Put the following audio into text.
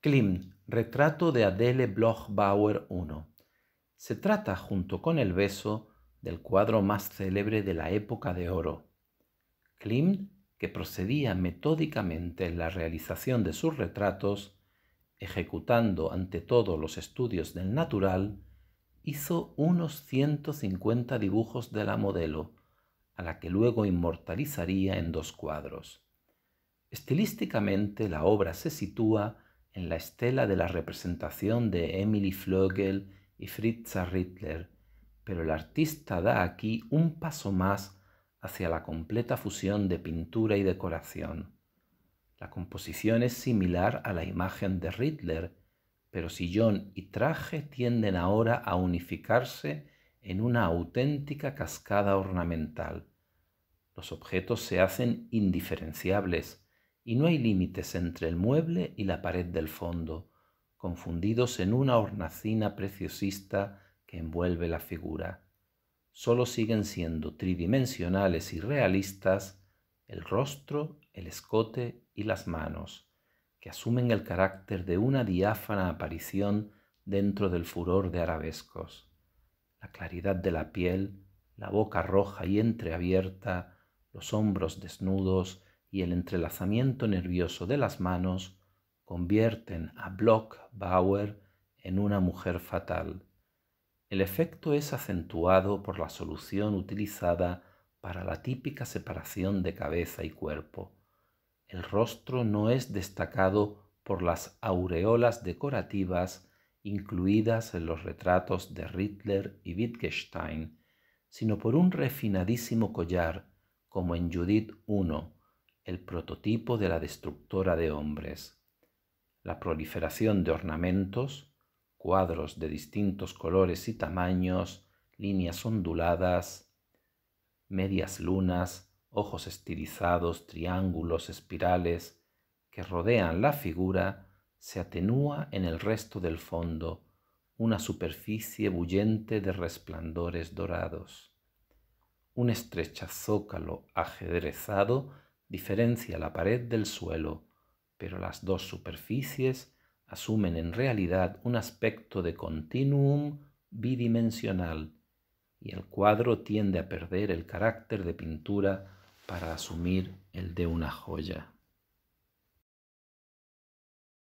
Klim, retrato de Adele Bloch-Bauer I. Se trata, junto con el beso, del cuadro más célebre de la época de oro. Klimt, que procedía metódicamente en la realización de sus retratos, ejecutando ante todo los estudios del natural, hizo unos 150 dibujos de la modelo, a la que luego inmortalizaría en dos cuadros. Estilísticamente la obra se sitúa en la estela de la representación de Emily Flögel y Fritza Rittler, pero el artista da aquí un paso más hacia la completa fusión de pintura y decoración. La composición es similar a la imagen de Rittler, pero sillón y traje tienden ahora a unificarse en una auténtica cascada ornamental. Los objetos se hacen indiferenciables, y no hay límites entre el mueble y la pared del fondo, confundidos en una hornacina preciosista que envuelve la figura. Solo siguen siendo tridimensionales y realistas el rostro, el escote y las manos, que asumen el carácter de una diáfana aparición dentro del furor de arabescos. La claridad de la piel, la boca roja y entreabierta, los hombros desnudos, y el entrelazamiento nervioso de las manos convierten a Block Bauer en una mujer fatal. El efecto es acentuado por la solución utilizada para la típica separación de cabeza y cuerpo. El rostro no es destacado por las aureolas decorativas incluidas en los retratos de Rittler y Wittgenstein, sino por un refinadísimo collar, como en Judith I, el prototipo de la destructora de hombres. La proliferación de ornamentos, cuadros de distintos colores y tamaños, líneas onduladas, medias lunas, ojos estilizados, triángulos, espirales, que rodean la figura, se atenúa en el resto del fondo, una superficie bullente de resplandores dorados. Un estrecha zócalo ajedrezado diferencia la pared del suelo, pero las dos superficies asumen en realidad un aspecto de continuum bidimensional y el cuadro tiende a perder el carácter de pintura para asumir el de una joya.